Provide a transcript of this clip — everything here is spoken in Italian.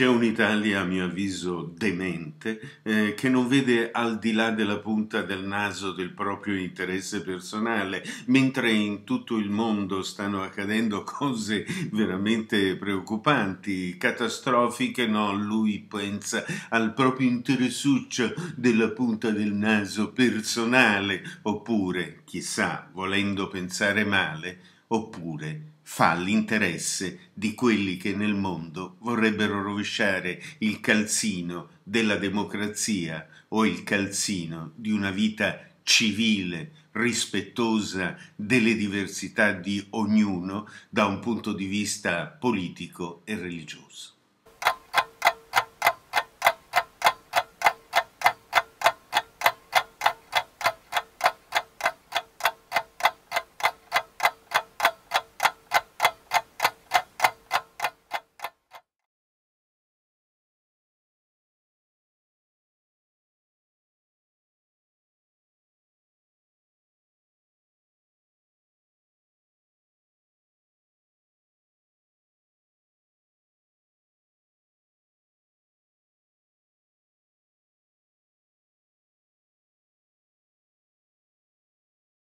C'è un'Italia, a mio avviso, demente, eh, che non vede al di là della punta del naso del proprio interesse personale, mentre in tutto il mondo stanno accadendo cose veramente preoccupanti, catastrofiche, no, lui pensa al proprio interessuccio della punta del naso personale, oppure, chissà, volendo pensare male, oppure fa l'interesse di quelli che nel mondo vorrebbero rovesciare il calzino della democrazia o il calzino di una vita civile, rispettosa delle diversità di ognuno da un punto di vista politico e religioso.